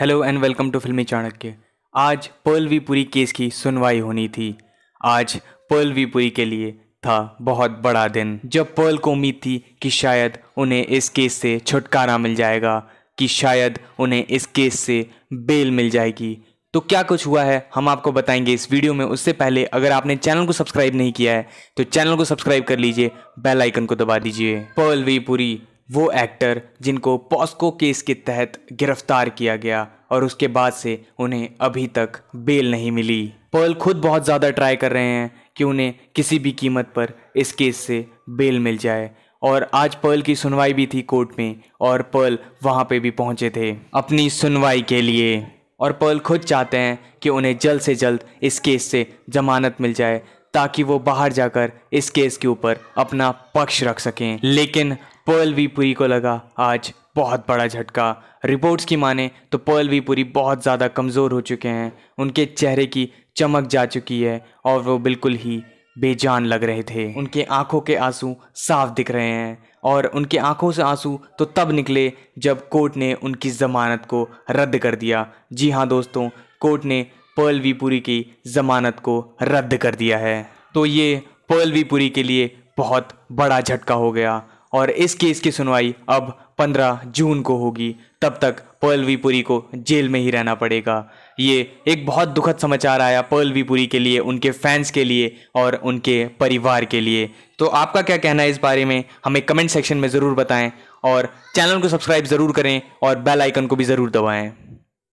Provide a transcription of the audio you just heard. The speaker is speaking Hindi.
हेलो एंड वेलकम टू फिल्मी चाणक्य आज पर्ल वीपुरी केस की सुनवाई होनी थी आज पर्ल वीपुरी के लिए था बहुत बड़ा दिन जब पर्ल को उम्मीद थी कि शायद उन्हें इस केस से छुटकारा मिल जाएगा कि शायद उन्हें इस केस से बेल मिल जाएगी तो क्या कुछ हुआ है हम आपको बताएंगे इस वीडियो में उससे पहले अगर आपने चैनल को सब्सक्राइब नहीं किया है तो चैनल को सब्सक्राइब कर लीजिए बेल आइकन को दबा दीजिए पर्ल वीपुरी वो एक्टर जिनको पॉस्को केस के तहत गिरफ्तार किया गया और उसके बाद से उन्हें अभी तक बेल नहीं मिली पर्ल खुद बहुत ज़्यादा ट्राई कर रहे हैं कि उन्हें किसी भी कीमत पर इस केस से बेल मिल जाए और आज पर्ल की सुनवाई भी थी कोर्ट में और पर्ल वहाँ पे भी पहुँचे थे अपनी सुनवाई के लिए और पर्ल खुद चाहते हैं कि उन्हें जल्द से जल्द इस केस से जमानत मिल जाए ताकि वो बाहर जाकर इस केस के ऊपर अपना पक्ष रख सकें लेकिन पर्ल वी पुरी को लगा आज बहुत बड़ा झटका रिपोर्ट्स की माने तो पर्ल वी पुरी बहुत ज़्यादा कमज़ोर हो चुके हैं उनके चेहरे की चमक जा चुकी है और वो बिल्कुल ही बेजान लग रहे थे उनके आंखों के आंसू साफ दिख रहे हैं और उनके आंखों से आंसू तो तब निकले जब कोर्ट ने उनकी ज़मानत को रद्द कर दिया जी हाँ दोस्तों कोर्ट ने पर्ल वीपुरी की ज़मानत को रद्द कर दिया है तो ये पर्ल वीपुरी के लिए बहुत बड़ा झटका हो गया और इस केस की सुनवाई अब 15 जून को होगी तब तक पर्लवी पुरी को जेल में ही रहना पड़ेगा ये एक बहुत दुखद समाचार आया पर्लवी पुरी के लिए उनके फैंस के लिए और उनके परिवार के लिए तो आपका क्या कहना है इस बारे में हमें कमेंट सेक्शन में ज़रूर बताएं और चैनल को सब्सक्राइब ज़रूर करें और बेल आइकन को भी ज़रूर दबाएं